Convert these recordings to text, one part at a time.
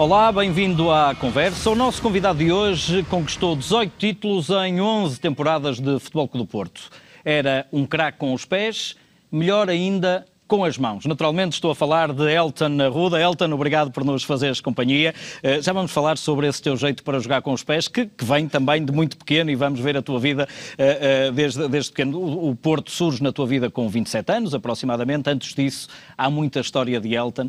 Olá, bem-vindo à conversa. O nosso convidado de hoje conquistou 18 títulos em 11 temporadas de Futebol Clube do Porto. Era um craque com os pés, melhor ainda, com as mãos. Naturalmente estou a falar de Elton Ruda. Elton, obrigado por nos fazeres companhia. Eh, já vamos falar sobre esse teu jeito para jogar com os pés, que, que vem também de muito pequeno e vamos ver a tua vida eh, eh, desde, desde pequeno. O, Porto surge na tua vida com 27 anos, aproximadamente. Antes disso, há muita história de Elton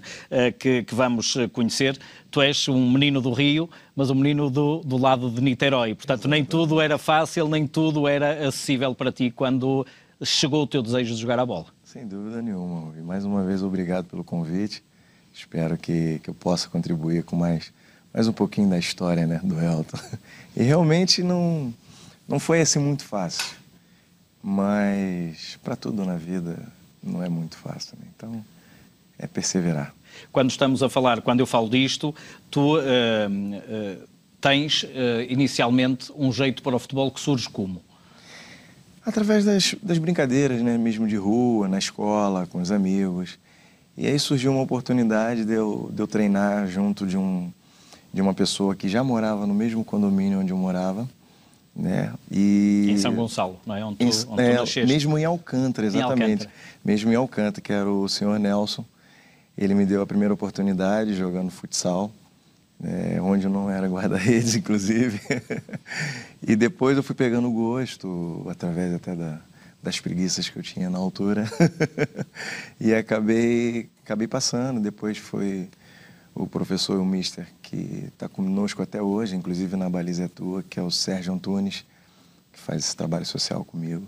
que, que vamos conhecer tu és um menino do Rio, mas um menino do, do lado de Niterói. Portanto, nem tudo era fácil, nem tudo era acessível para ti quando chegou o teu desejo de jogar a bola. Sem dúvida nenhuma. E mais uma vez, obrigado pelo convite. Espero que, que eu possa contribuir com mais, mais um pouquinho da história né, do Elton. E realmente não, não foi assim muito fácil. Mas para tudo na vida não é muito fácil. Né? Então, é perseverar. Quando estamos a falar, quando eu falo disto, tu uh, uh, tens uh, inicialmente um jeito para o futebol que surge como? Através das, das brincadeiras, né? Mesmo de rua, na escola, com os amigos. E aí surgiu uma oportunidade de eu, de eu treinar junto de, um, de uma pessoa que já morava no mesmo condomínio onde eu morava. Né? E... Em São Gonçalo, não é? Onde tu, onde tu é, mesmo em Alcântara, exatamente. Em Alcântara. Mesmo em Alcântara, que era o senhor Nelson. Ele me deu a primeira oportunidade jogando futsal é, onde eu não era guarda-redes, inclusive. e depois eu fui pegando gosto, através até da, das preguiças que eu tinha na altura. e acabei, acabei passando. Depois foi o professor e o mister que está conosco até hoje, inclusive na Baliza é Tua, que é o Sérgio Antunes, que faz esse trabalho social comigo.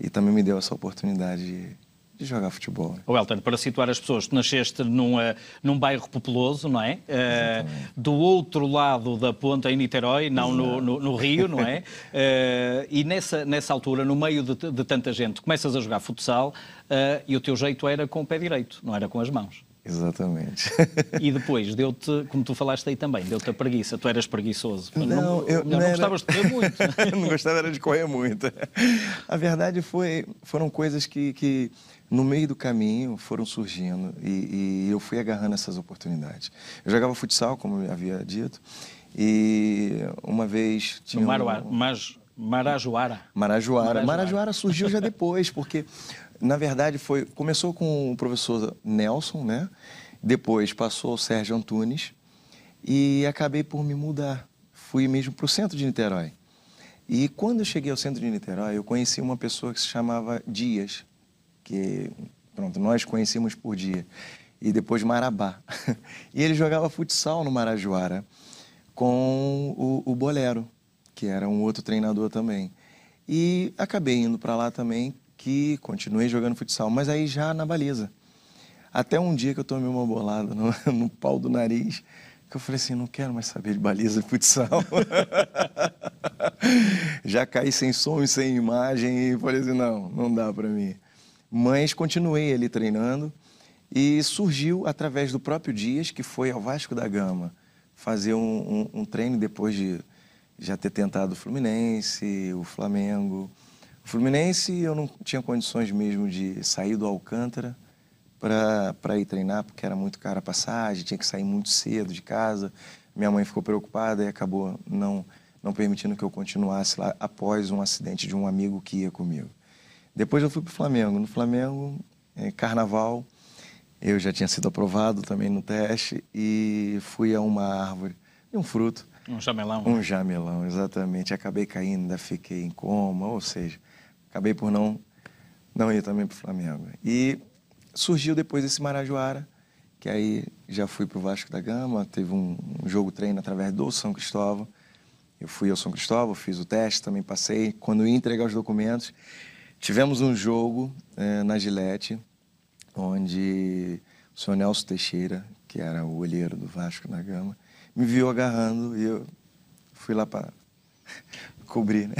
E também me deu essa oportunidade de e jogar futebol. O Elton, para situar as pessoas, tu nasceste num, uh, num bairro populoso, não é? Uh, do outro lado da ponta, em Niterói, não no, no, no, Rio, não é? Uh, e nessa, nessa altura, no meio de, de tanta gente, começas a jogar futsal eh, e o teu jeito era com o pé direito, não era com as mãos. Exatamente. e depois deu-te, como tu falaste aí também, deu-te a preguiça. Tu eras preguiçoso. Não, não, eu, não, não era... gostavas de correr muito. eu não gostava era de correr muito. A verdade foi, foram coisas que, que no meio do caminho foram surgindo e, e eu fui agarrando essas oportunidades. Eu jogava futsal, como havia dito, e uma vez tinha. No Maruar, um... mas Marajoara. Marajoara. Marajoara surgiu já depois, porque na verdade foi começou com o professor Nelson, né? Depois passou o Sérgio Antunes e acabei por me mudar. Fui mesmo para o centro de Niterói. E quando eu cheguei ao centro de Niterói, eu conheci uma pessoa que se chamava Dias que pronto, nós conhecíamos por dia, e depois Marabá. E ele jogava futsal no Marajoara com o, o Bolero, que era um outro treinador também. E acabei indo para lá também, que continuei jogando futsal, mas aí já na baliza. Até um dia que eu tomei uma bolada no, no pau do nariz, que eu falei assim, não quero mais saber de baliza e futsal. já caí sem som e sem imagem e falei assim, não, não dá para mim. Mas continuei ali treinando e surgiu através do próprio Dias, que foi ao Vasco da Gama fazer um, um, um treino depois de já ter tentado o Fluminense, o Flamengo. O Fluminense eu não tinha condições mesmo de sair do Alcântara para ir treinar, porque era muito cara a passagem, tinha que sair muito cedo de casa. Minha mãe ficou preocupada e acabou não, não permitindo que eu continuasse lá após um acidente de um amigo que ia comigo. Depois eu fui para o Flamengo. No Flamengo, é, carnaval, eu já tinha sido aprovado também no teste e fui a uma árvore, um fruto. Um jamelão. Um né? jamelão, exatamente. Acabei caindo, ainda fiquei em coma, ou seja, acabei por não, não ir também para o Flamengo. E surgiu depois esse Marajoara, que aí já fui para o Vasco da Gama, teve um, um jogo treino através do São Cristóvão. Eu fui ao São Cristóvão, fiz o teste, também passei. Quando ia entregar os documentos, Tivemos um jogo é, na Gillette, onde o senhor Nelson Teixeira, que era o olheiro do Vasco na Gama, me viu agarrando e eu fui lá para cobrir. Né?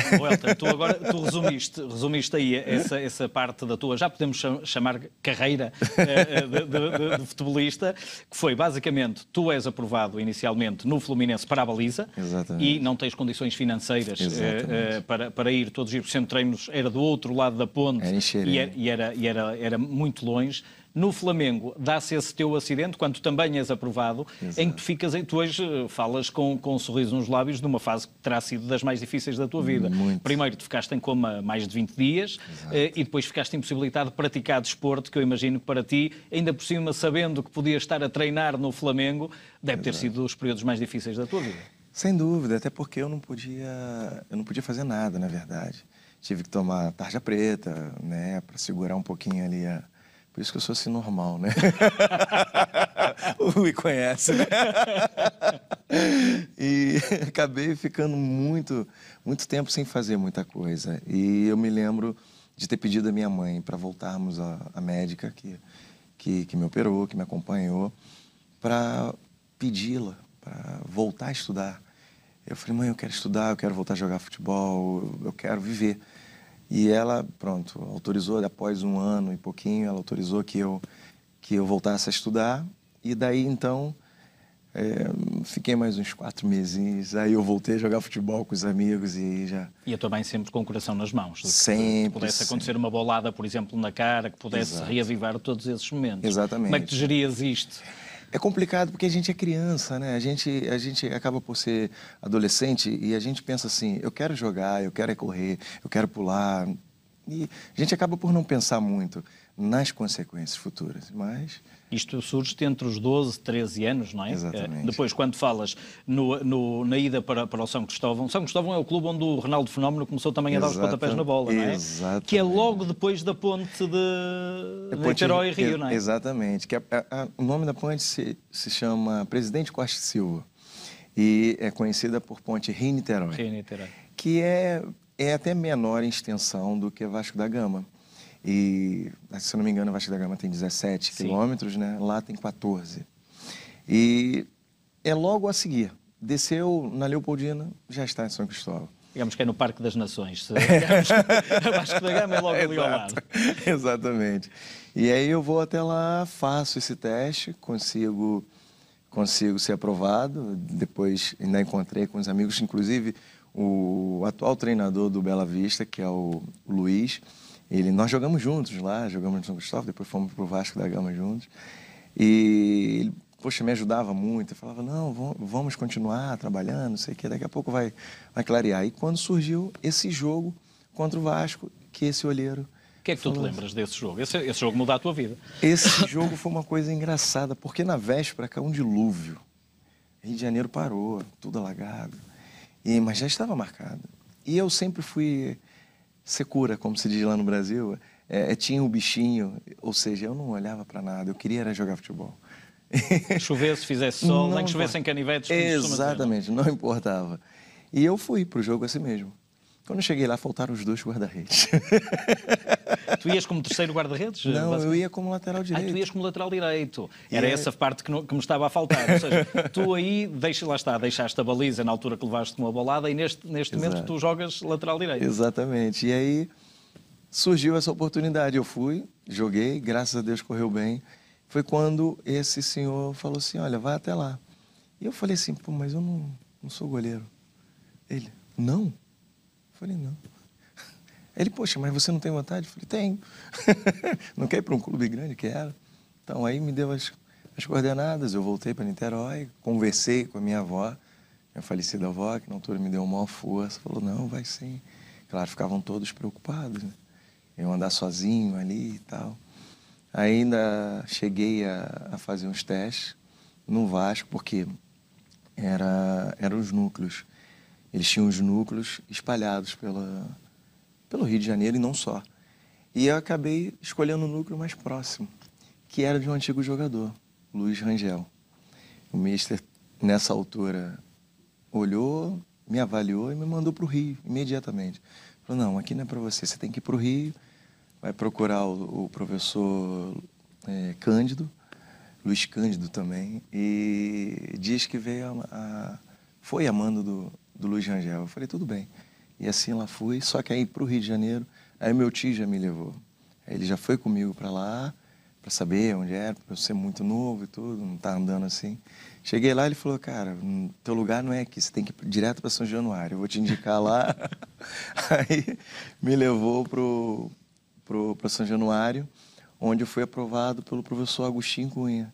tu agora tu resumiste, resumiste aí essa, essa parte da tua, já podemos chamar carreira eh, eh, de, de, de, de futebolista, que foi basicamente tu és aprovado inicialmente no Fluminense para a baliza Exatamente. e não tens condições financeiras uh, para, para ir todos os centros de treinos, era do outro lado da ponte era e, era, e era, era muito longe. No Flamengo, dá-se esse teu acidente, quando também és aprovado, Exato. em que tu ficas, tu hoje eh, falas com, com um sorriso nos lábios numa fase que terá sido das mais difíceis da tua vida. Muito. Primeiro, tu ficaste em coma mais de 20 dias Exato. Eh, e depois ficaste impossibilitado de praticar desporto, que eu imagino que para ti, ainda por cima, sabendo que podias estar a treinar no Flamengo, deve Exato. ter sido os períodos mais difíceis da tua vida. Sem dúvida, até porque eu não podia, eu não podia fazer nada, na verdade. Tive que tomar tarja preta, né, para segurar um pouquinho ali a por isso que eu sou assim normal, né? o me conhece, né? e acabei ficando muito, muito tempo sem fazer muita coisa. E eu me lembro de ter pedido à minha mãe para voltarmos à, à médica que, que, que me operou, que me acompanhou, para pedi-la para voltar a estudar. Eu falei, mãe, eu quero estudar, eu quero voltar a jogar futebol, eu quero viver. E ela, pronto, autorizou, após um ano e pouquinho, ela autorizou que eu, que eu voltasse a estudar. E daí, então, é, fiquei mais uns quatro meses, aí eu voltei a jogar futebol com os amigos e já... E tua também sempre com o coração nas mãos. Sempre. Que pudesse acontecer uma bolada, por exemplo, na cara, que pudesse Exato. reavivar todos esses momentos. Exatamente. Como é que tu gerias isto? É complicado porque a gente é criança, né? A gente, a gente acaba por ser adolescente e a gente pensa assim: eu quero jogar, eu quero é correr, eu quero pular, e a gente acaba por não pensar muito nas consequências futuras, mas... Isto surge entre os 12, 13 anos, não é? Exatamente. Eh, depois, quando falas no, no, na ida para, para o São Cristóvão, São Cristóvão é o clube onde o Ronaldo Fenómeno começou também a dar Exatamente. os pontapés na bola, não é? Exatamente. Que é logo depois da ponte de Niterói e Rio, não é? Exatamente. Que a, a, a, o nome da ponte se, se chama Presidente Costa Silva e é conhecida por ponte Rio-Niterói. Rio-Niterói. Que é é até menor em extensão do que Vasco da Gama. E, se eu não me engano, Vasco da Gama tem 17 Sim. quilômetros, né? Lá tem 14. E é logo a seguir. Desceu na Leopoldina, já está em São Cristóvão. Digamos que é no Parque das Nações. Vasco da Gama é logo ali ao lado. Exatamente. E aí eu vou até lá, faço esse teste, consigo consigo ser aprovado. Depois ainda encontrei com os amigos, inclusive o atual treinador do Bela Vista, que é o Luiz, ele, nós jogamos juntos lá, jogamos no São Cristóvão, depois fomos para o Vasco da Gama juntos. E ele, poxa, me ajudava muito. Eu falava, não, vamos continuar trabalhando, não sei o que, daqui a pouco vai, vai clarear. E quando surgiu esse jogo contra o Vasco, que esse olheiro... O que é que falou, tu te lembras desse jogo? Esse, esse jogo mudou a tua vida. Esse jogo foi uma coisa engraçada, porque na véspera caiu um dilúvio. Rio de Janeiro parou, tudo alagado. E, mas já estava marcado. E eu sempre fui secura, como se diz lá no Brasil. É, é tinha o um bichinho, ou seja, eu não olhava para nada, eu queria era jogar futebol. Chovesse, fizesse sol, não, nem que chovesse em canivetes. Né? Exatamente, não importava. E eu fui para o jogo assim mesmo. Quando eu cheguei lá, faltaram os dois guarda-redes. Tu ias como terceiro guarda-redes? Não, eu ia como lateral direito. Ah, tu ias como lateral direito. Era é- essa parte que, não, que, me estava a faltar. Ou seja, tu aí, deixa, lá está, deixaste a baliza na altura que levaste com a bolada e neste, neste momento tu jogas lateral direito. Exatamente. E aí surgiu essa oportunidade. Eu fui, joguei, graças a Deus correu bem. Foi quando esse senhor falou assim, olha, vai até lá. E eu falei assim, pô, mas eu não, não sou goleiro. Ele, não? falei, não. Ele, poxa, mas você não tem vontade? Eu falei, tenho. não quer ir para um clube grande que era? Então, aí me deu as, as coordenadas, eu voltei para Niterói, conversei com a minha avó, minha falecida avó, que na altura me deu uma força, falou, não, vai sim. Claro, ficavam todos preocupados, né? Eu andar sozinho ali e tal. Ainda cheguei a, a fazer uns testes no Vasco, porque era, eram os núcleos. Eles tinham os núcleos espalhados pela, pelo Rio de Janeiro e não só. E eu acabei escolhendo o núcleo mais próximo, que era de um antigo jogador, Luiz Rangel. O mister, nessa altura, olhou, me avaliou e me mandou para o Rio imediatamente. Falou: não, aqui não é para você, você tem que ir para o Rio, vai procurar o, o professor é, Cândido, Luiz Cândido também, e diz que veio a, a foi a mando do, do Luiz Rangel. Eu falei, tudo bem. E assim lá fui, só que aí para o Rio de Janeiro, aí meu tio já me levou. Aí ele já foi comigo para lá, para saber onde era, para eu ser muito novo e tudo, não tá andando assim. Cheguei lá, ele falou, cara, hum, teu lugar não é aqui, você tem que ir direto para São Januário, eu vou te indicar lá. aí me levou pro, pro, São Januário, onde eu fui aprovado pelo professor Agostinho Cunha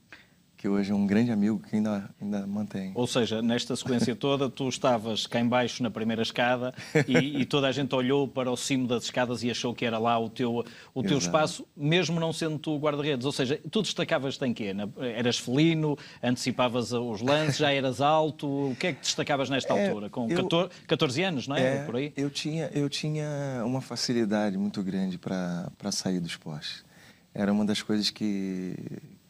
que hoje é um grande amigo que ainda, ainda mantém. Ou seja, nesta sequência toda, tu estavas cá embaixo na primeira escada e, e, toda a gente olhou para o cimo das escadas e achou que era lá o teu, o teu espaço, mesmo não sendo tu guarda-redes. Ou seja, tu destacavas-te em quê? Eras felino, antecipavas os lances, já eras alto? O que é que destacavas nesta é, altura? Com eu, 14, 14, anos, não é? é? Por aí? Eu tinha, eu tinha uma facilidade muito grande para sair dos postes. Era uma das coisas que,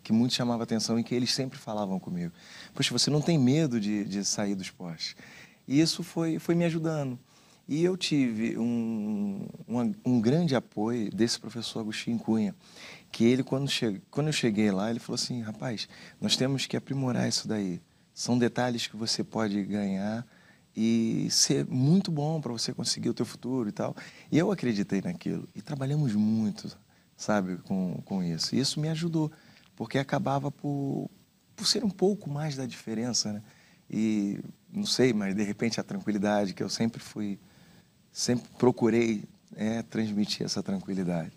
que muito chamava atenção e que eles sempre falavam comigo. Poxa, você não tem medo de, de sair dos postes. E isso foi, foi me ajudando. E eu tive um, um, um grande apoio desse professor Agostinho Cunha, que ele, quando, che, quando eu cheguei lá, ele falou assim, rapaz, nós temos que aprimorar isso daí. São detalhes que você pode ganhar e ser muito bom para você conseguir o teu futuro e tal. E eu acreditei naquilo e trabalhamos muito, sabe, com, com isso. E isso me ajudou porque acabava por, por ser um pouco mais da diferença, né? E não sei, mas de repente a tranquilidade que eu sempre fui, sempre procurei é, transmitir essa tranquilidade.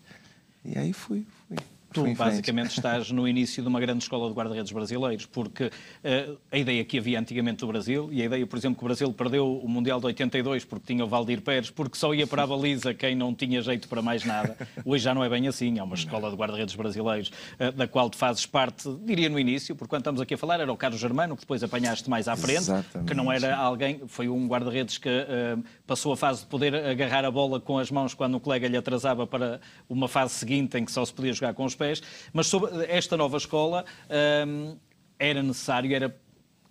E aí fui, fui tu basicamente estás no início de uma grande escola de guarda-redes brasileiros, porque uh, a ideia que havia antigamente do Brasil, e a ideia, por exemplo, que o Brasil perdeu o Mundial de 82 porque tinha o Valdir Pérez, porque só ia para a baliza quem não tinha jeito para mais nada, hoje já não é bem assim, é uma escola de guarda-redes brasileiros, uh, da qual tu fazes parte, diria no início, porque quando estamos aqui a falar era o Carlos Germano, que depois apanhaste mais à frente, Exatamente. que não era alguém, foi um guarda-redes que uh, passou a fase de poder agarrar a bola com as mãos quando o colega lhe atrasava para uma fase seguinte em que só se podia jogar com os pés, mas sobre esta nova escola um, era necessário, era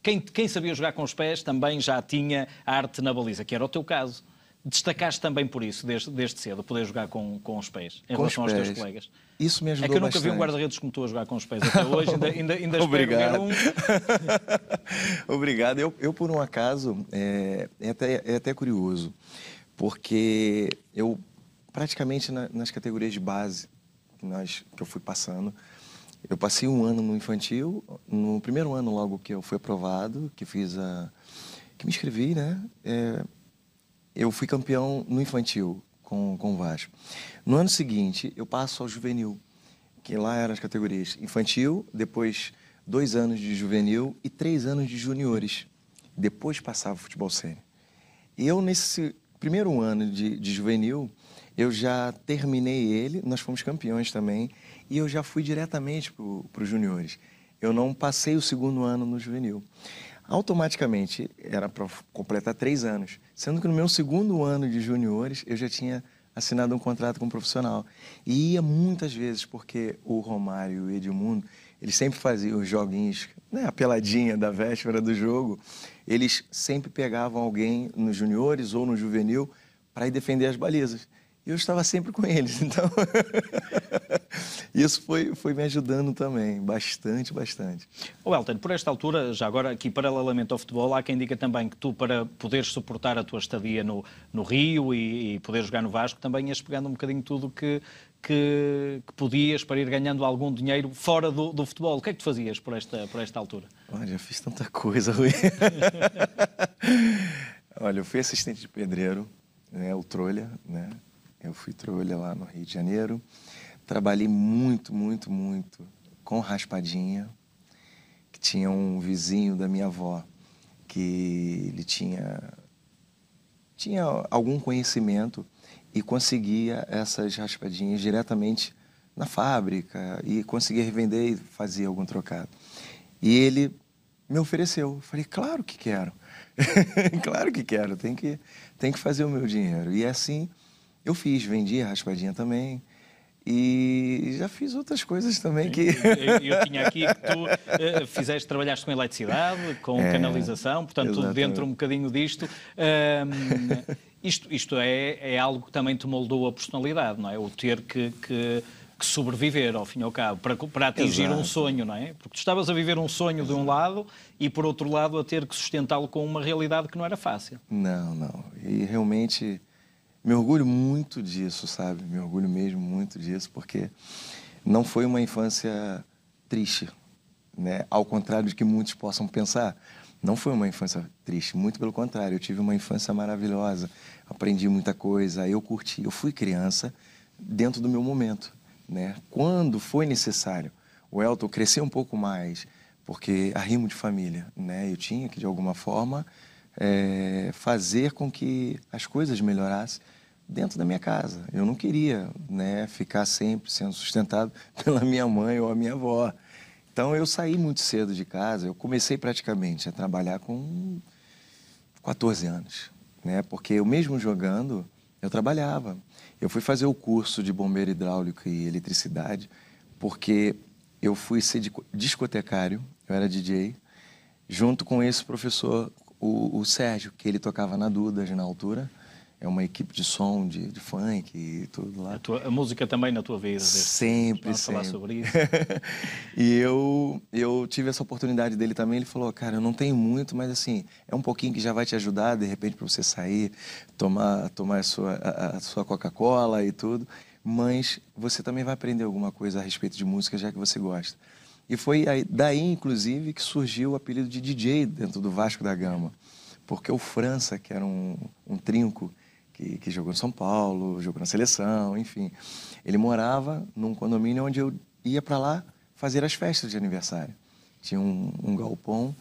quem, quem sabia jogar com os pés também já tinha arte na baliza, que era o teu caso. Destacaste também por isso, desde, desde cedo, poder jogar com, com os pés, em com relação aos teus colegas. Isso me ajudou É que eu nunca bastante. vi um guarda-redes como tu a jogar com os pés até hoje, ainda, ainda, ainda Obrigado. Um... Obrigado. Eu, eu, por um acaso, é, é, até, é até curioso, porque eu, praticamente na, nas categorias de base, que, nós, que eu fui passando. Eu passei um ano no infantil, no primeiro ano logo que eu fui aprovado, que fiz a... que me inscrevi, né? É, eu fui campeão no infantil com, com o Vasco. No ano seguinte, eu passo ao juvenil, que lá eram as categorias infantil, depois dois anos de juvenil e três anos de juniores. Depois passava o futebol sênior. E eu, nesse primeiro ano de, de juvenil, eu já terminei ele, nós fomos campeões também, e eu já fui diretamente para os juniores. Eu não passei o segundo ano no juvenil. Automaticamente, era para completar três anos, sendo que no meu segundo ano de juniores eu já tinha assinado um contrato com um profissional. E ia muitas vezes, porque o Romário e o Edmundo, eles sempre faziam os joguinhos, né, a peladinha da véspera do jogo, eles sempre pegavam alguém nos juniores ou no juvenil para ir defender as balizas eu estava sempre com eles. Então, isso foi, foi me ajudando também, bastante, bastante. O Elton, por esta altura, já agora aqui paralelamente ao futebol, há quem diga também que tu, para poderes suportar a tua estadia no, no Rio e, e poder jogar no Vasco, também ias pegando um bocadinho tudo que, que, que, podias para ir ganhando algum dinheiro fora do, do, futebol? O que é que tu fazias por esta, por esta altura? Olha, eu fiz tanta coisa, Rui. Olha, eu fui assistente de pedreiro, né, o Trolha, né? Eu fui trabalhar lá no Rio de Janeiro. Trabalhei muito, muito, muito com raspadinha, que tinha um vizinho da minha avó que ele tinha tinha algum conhecimento e conseguia essas raspadinhas diretamente na fábrica e conseguia revender e fazia algum trocado. E ele me ofereceu. Eu falei, claro que quero. claro que quero, tem que, tem que fazer o meu dinheiro. E assim eu fiz, vendi a raspadinha também. E já fiz outras coisas também que. Eu, eu tinha aqui que tu uh, fizeste, trabalhaste com eletricidade, com é, canalização, portanto, exatamente. dentro um bocadinho disto. isto isto é, é algo que também te moldou a personalidade, não é? O ter que, que que sobreviver, ao fim e ao cabo, para, para atingir Exato. um sonho, não é? Porque tu estavas a viver um sonho Exato. de um lado e, por outro lado, a ter que sustentá-lo com uma realidade que não era fácil. Não, não. E realmente me orgulho muito disso, sabe? Me orgulho mesmo muito disso, porque não foi uma infância triste, né? Ao contrário de que muitos possam pensar, não foi uma infância triste, muito pelo contrário, eu tive uma infância maravilhosa, aprendi muita coisa, eu curti, eu fui criança dentro do meu momento, né? Quando foi necessário, o Elton cresceu um pouco mais, porque arrimo de família, né? Eu tinha que de alguma forma é, fazer com que as coisas melhorassem dentro da minha casa. Eu não queria né, ficar sempre sendo sustentado pela minha mãe ou a minha avó. Então eu saí muito cedo de casa, eu comecei praticamente a trabalhar com 14 anos, né? Porque eu mesmo jogando, eu trabalhava. Eu fui fazer o curso de bombeiro hidráulico e eletricidade porque eu fui ser discotecário, eu era DJ, junto com esse professor, o, o Sérgio, que ele tocava na Dudas na altura é uma equipe de som, de, de funk e tudo lá. A, tua, a música também na tua vida. Sempre, sempre. falar sobre isso. e eu, eu tive essa oportunidade dele também. Ele falou, cara, eu não tenho muito, mas assim, é um pouquinho que já vai te ajudar, de repente, para você sair, tomar, tomar a sua, a, a sua Coca-Cola e tudo. Mas você também vai aprender alguma coisa a respeito de música, já que você gosta. E foi daí, inclusive, que surgiu o apelido de DJ dentro do Vasco da Gama. Porque o França, que era um, um trinco, que, que jogou no São Paulo, jogou na seleção, enfim. Ele morava num condomínio onde eu ia para lá fazer as festas de aniversário. Tinha um, um, galpão,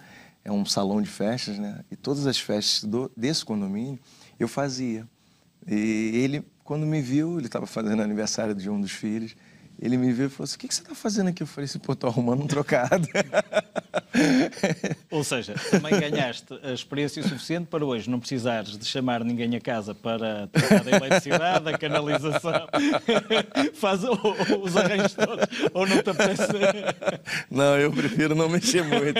é um salão de festas, né? E todas as festas do, desse condomínio eu fazia. E ele, quando me viu, ele estava fazendo aniversário de um dos filhos, ele me viu e falou assim: o que, você está fazendo aqui? Eu falei assim: pô, estou arrumando um trocado. Ou seja, também ganhaste a experiência suficiente para hoje não precisares de chamar ninguém a casa para tratar a eletricidade, a canalização, faz os arranjos todos, ou não te apetece. não, eu prefiro não mexer muito.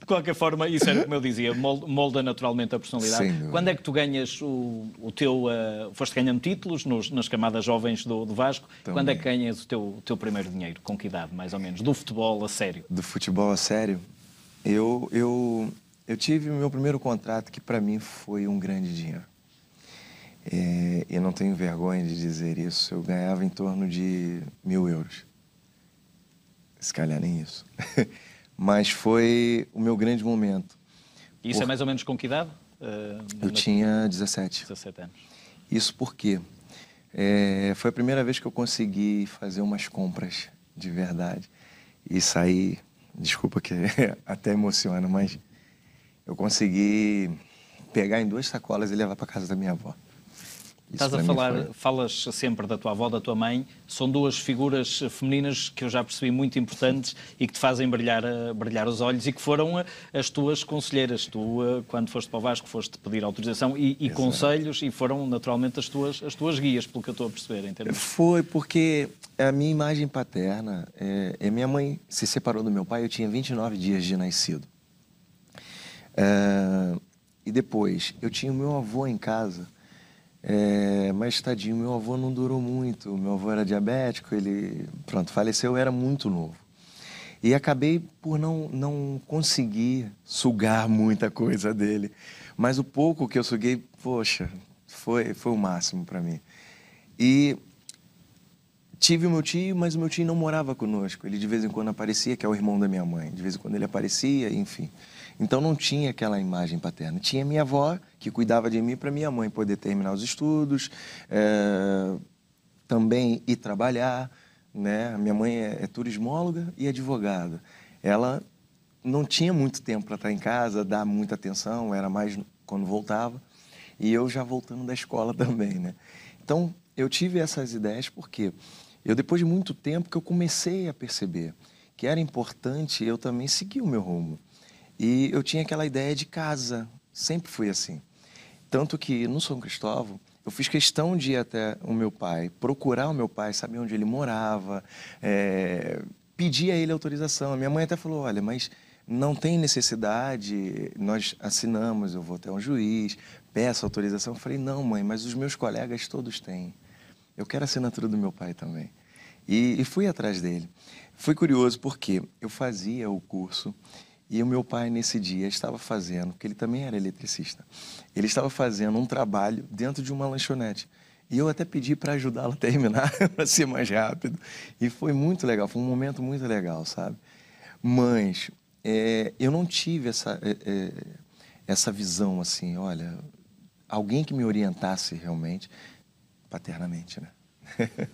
de qualquer forma, isso era como eu dizia, molda naturalmente a personalidade. Sim, Quando é que tu ganhas o, o teu. Uh, foste ganhando títulos nos, nas camadas jovens do, do VAR? Vasco. Também. Então quando é que ganhas o teu, o teu primeiro dinheiro? Com que idade, mais ou menos? Do futebol a sério? Do futebol a sério? Eu, eu, eu tive meu primeiro contrato que para mim foi um grande dinheiro. É, eu não tenho vergonha de dizer isso. Eu ganhava em torno de mil euros. Se calhar nem isso. Mas foi o meu grande momento. Isso é Por... é mais ou menos com que idade? Uh, eu tinha 17. 17 anos. Isso porque é, foi a primeira vez que eu consegui fazer umas compras de verdade e sair. Desculpa que até emociona, mas eu consegui pegar em duas sacolas e levar para casa da minha avó. Estás a falar, foi... falas sempre da tua avó, da tua mãe, são duas figuras eh, femininas que eu já percebi muito importantes e que te fazem brilhar, eh, brilhar os olhos e que foram eh, as tuas conselheiras. Tu, quando foste para o Vasco, foste pedir autorização e, e conselhos e foram naturalmente as tuas, as tuas guias, pelo que eu estou a perceber. Em termos... Foi, porque a minha imagem paterna, é, é, minha mãe se separou do meu pai, eu tinha 29 dias de nascido. É, e depois, eu tinha o meu avô em casa é, mas tadinho, meu avô não durou muito. Meu avô era diabético, ele pronto, faleceu, era muito novo. E acabei por não, não conseguir sugar muita coisa dele. Mas o pouco que eu suguei, poxa, foi, foi o máximo para mim. E tive o meu tio, mas o meu tio não morava conosco. Ele de vez em quando aparecia, que é o irmão da minha mãe. De vez em quando ele aparecia, enfim. Então não tinha aquela imagem paterna. Tinha minha avó, que cuidava de mim para minha mãe poder terminar os estudos, é, também ir trabalhar. Né? Minha mãe é, é turismóloga e advogada. Ela não tinha muito tempo para estar em casa, dar muita atenção, era mais quando voltava. E eu já voltando da escola também, né? Então, eu tive essas ideias porque eu depois de muito tempo que eu comecei a perceber que era importante eu também seguir o meu rumo. E eu tinha aquela ideia de casa, sempre fui assim. Tanto que no São Cristóvão, eu fiz questão de ir até o meu pai, procurar o meu pai, saber onde ele morava, é, pedir a ele autorização. A minha mãe até falou: olha, mas não tem necessidade, nós assinamos, eu vou até um juiz, peço autorização. Eu falei: não, mãe, mas os meus colegas todos têm. Eu quero a assinatura do meu pai também. E, e fui atrás dele. fui curioso porque eu fazia o curso e o meu pai, nesse dia, estava fazendo, porque ele também era eletricista, ele estava fazendo um trabalho dentro de uma lanchonete. E eu até pedi para ajudá-lo a terminar, para ser mais rápido. E foi muito legal, foi um momento muito legal, sabe? Mas é, eu não tive essa, é, é essa visão assim, olha, alguém que me orientasse realmente, paternamente, né?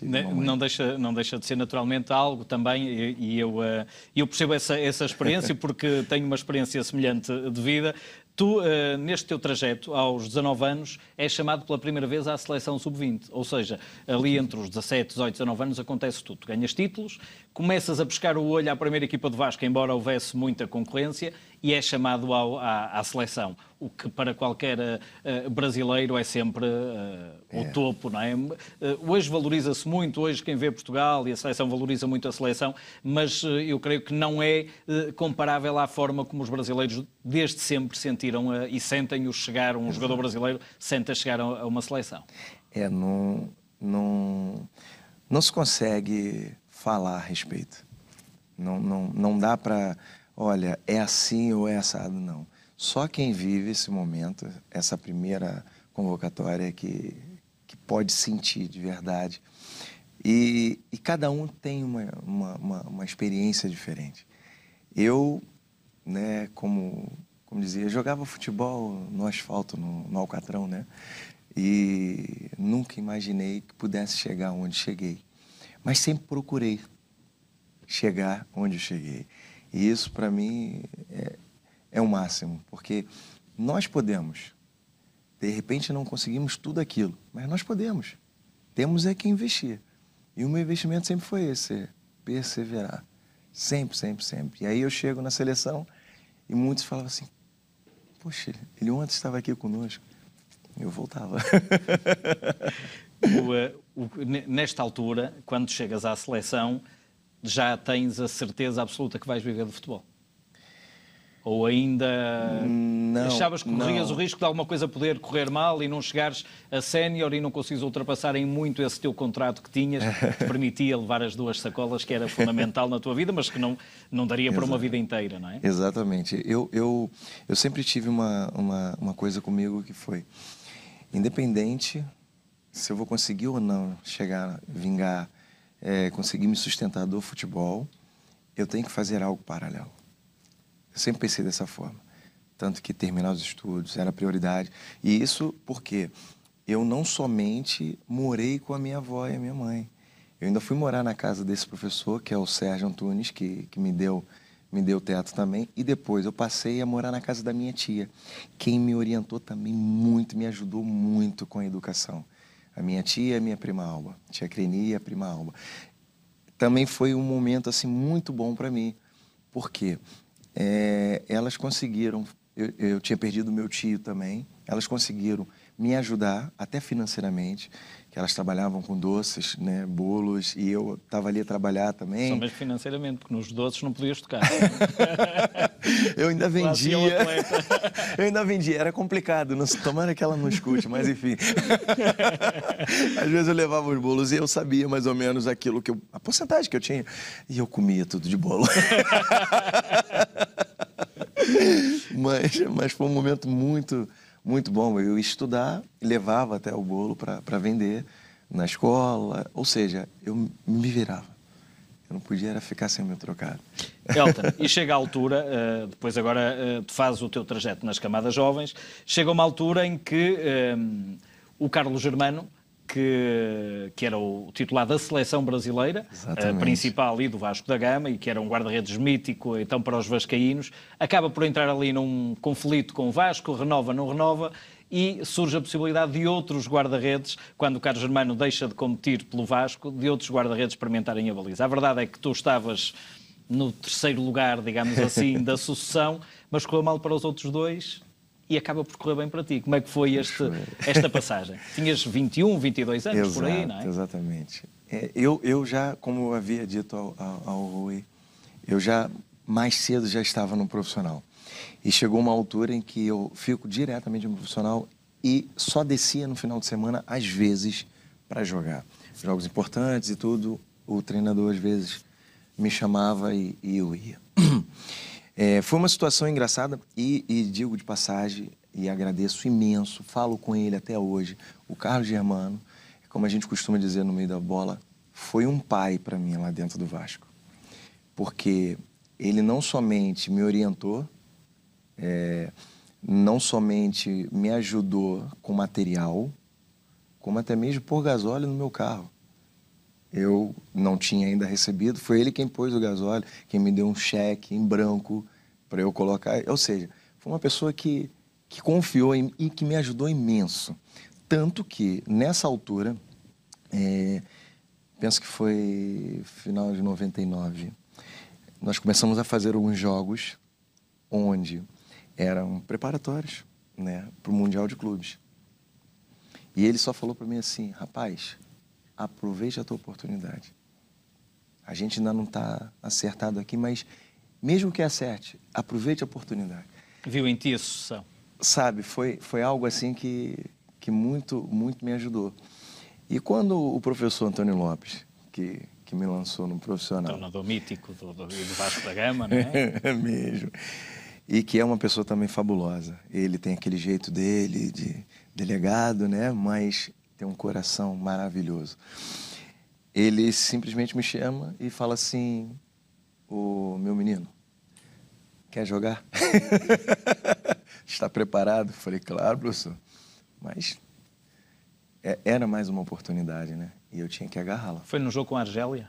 Né, não, deixa, não deixa de ser naturalmente algo também, e, eu, eh, eu percebo essa, essa experiência porque tenho uma experiência semelhante de vida. Tu, eh, neste teu trajeto, aos 19 anos, és chamado pela primeira vez à seleção sub-20. Ou seja, ali uhum. entre os 17, 18, 19 anos acontece tudo. ganhas títulos, começas a pescar o olho à primeira equipa de Vasco, embora houvesse muita concorrência, e é chamado ao, à, à, seleção, o que para qualquer uh, brasileiro é sempre uh, é. o topo, não é? Uh, hoje valoriza-se muito, hoje quem vê Portugal e a seleção valoriza muito a seleção, mas eu creio que não é comparável à forma como os brasileiros desde sempre sentiram e sentem o chegar, um Exato. jogador brasileiro senta a chegar a, a uma seleção. É, não, não, não se consegue falar a respeito. Não, não, não dá para olha, é assim ou é assado, não. Só quem vive esse momento, essa primeira convocatória que, que pode sentir de verdade. E, e cada um tem uma, uma, uma, uma experiência diferente. Eu, né, como, como dizia, jogava futebol no asfalto, no, no Alcatrão, né? E nunca imaginei que pudesse chegar onde cheguei. Mas sempre procurei chegar onde cheguei. E isso, para mim, é, é o máximo, porque nós podemos. De repente não conseguimos tudo aquilo, mas nós podemos. Temos é que investir. E o meu investimento sempre foi esse, é perseverar. Sempre, sempre, sempre. E aí eu chego na seleção e muitos falavam assim, poxa, ele ontem estava aqui conosco. Eu voltava. o, eh, o, nesta altura, quando chegas à seleção, já tens a certeza absoluta que vais viver de futebol? Ou ainda não, achavas que corrias não. o risco de alguma coisa poder correr mal e não chegares a sénior e não consegues ultrapassar em muito esse teu contrato que tinhas, que te permitia levar as duas sacolas, que era fundamental na tua vida, mas que não, não daria para uma vida inteira, não é? Exatamente. Eu, eu, eu sempre tive uma, uma, uma coisa comigo que foi, independente se eu vou conseguir ou não chegar, vingar é, conseguir me sustentar do futebol, eu tenho que fazer algo paralelo. Eu sempre pensei dessa forma. Tanto que terminar os estudos era prioridade. E isso porque eu não somente morei com a minha avó e a minha mãe. Eu ainda fui morar na casa desse professor, que é o Sérgio Antunes, que, que me deu me deu teatro também. E depois eu passei a morar na casa da minha tia. Quem me orientou também muito, me ajudou muito com a educação a minha tia e a minha prima Alba, tia Creni e a prima Alba. Também foi um momento assim muito bom para mim, porque é, elas conseguiram. Eu, eu tinha perdido meu tio também. Elas conseguiram me ajudar, até financeiramente, que elas trabalhavam com doces, né, bolos, e eu estava ali a trabalhar também. Só mais financeiramente, porque nos doces não podias tocar. eu ainda é vendia. eu ainda vendia, era complicado, não, tomara que ela não escute, mas enfim. Às vezes eu levava os bolos e eu sabia mais ou menos aquilo que eu, a porcentagem que eu tinha, e eu comia tudo de bolo. mas, mas foi um momento muito muito bom. Eu ia estudar, levava até o bolo para vender na escola, ou seja, eu me virava. Eu não podia era ficar sem o meu trocado. Elton, e chega a altura, eh, depois agora eh, tu fazes o teu trajeto nas camadas jovens, chega uma altura em que eh, o Carlos Germano que, que, era o titular da seleção brasileira, eh, a principal ali do Vasco da Gama, e que era um guarda-redes mítico, então para os vascaínos, acaba por entrar ali num conflito com o Vasco, renova, não renova, e surge a possibilidade de outros guarda-redes, quando o Carlos Germano deixa de competir pelo Vasco, de outros guarda-redes experimentarem a baliza. A verdade é que tu estavas no terceiro lugar, digamos assim, da sucessão, mas correu mal para os outros dois e acaba por correr bem para ti. Como é que foi este, esta passagem? Tinhas 21, 22 anos Exato, por aí, não é? Exatamente. É, eu, eu já, como eu havia dito ao, ao, ao Rui, eu já mais cedo já estava no profissional. E chegou uma altura em que eu fico diretamente no profissional e só descia no final de semana, às vezes, para jogar. Jogos importantes e tudo, o treinador às vezes me chamava e, e eu ia. É, foi uma situação engraçada e, e, digo de passagem e agradeço imenso, falo com ele até hoje. O Carlos Germano, como a gente costuma dizer no meio da bola, foi um pai para mim lá dentro do Vasco. Porque ele não somente me orientou, é, não somente me ajudou com material, como até mesmo pôr gasóleo no meu carro eu não tinha ainda recebido. Foi ele quem pôs o gasóleo, quem me deu um cheque em branco para eu colocar. Ou seja, foi uma pessoa que, que confiou em, e que me ajudou imenso. Tanto que, nessa altura, é, penso que foi final de 99, nós começamos a fazer alguns jogos onde eram preparatórios né, para o Mundial de Clubes. E ele só falou para mim assim, rapaz, aproveite a tua oportunidade. A gente ainda não está acertado aqui, mas mesmo que acerte, aproveite a oportunidade. Viu em ti isso, Sam? Sabe, foi, foi algo assim que, que muito, muito me ajudou. E quando o professor Antônio Lopes, que, que me lançou no profissional... Tornador mítico do, do, do Vasco da Gama, né? é mesmo. E que é uma pessoa também fabulosa. Ele tem aquele jeito dele, de delegado, né? Mas tem um coração maravilhoso. Ele simplesmente me chama e fala assim: "O meu menino, quer jogar? Está preparado?" falei: "Claro, professor." Mas é, era mais uma oportunidade, né? E eu tinha que agarrá-la. Foi no jogo com a Argélia?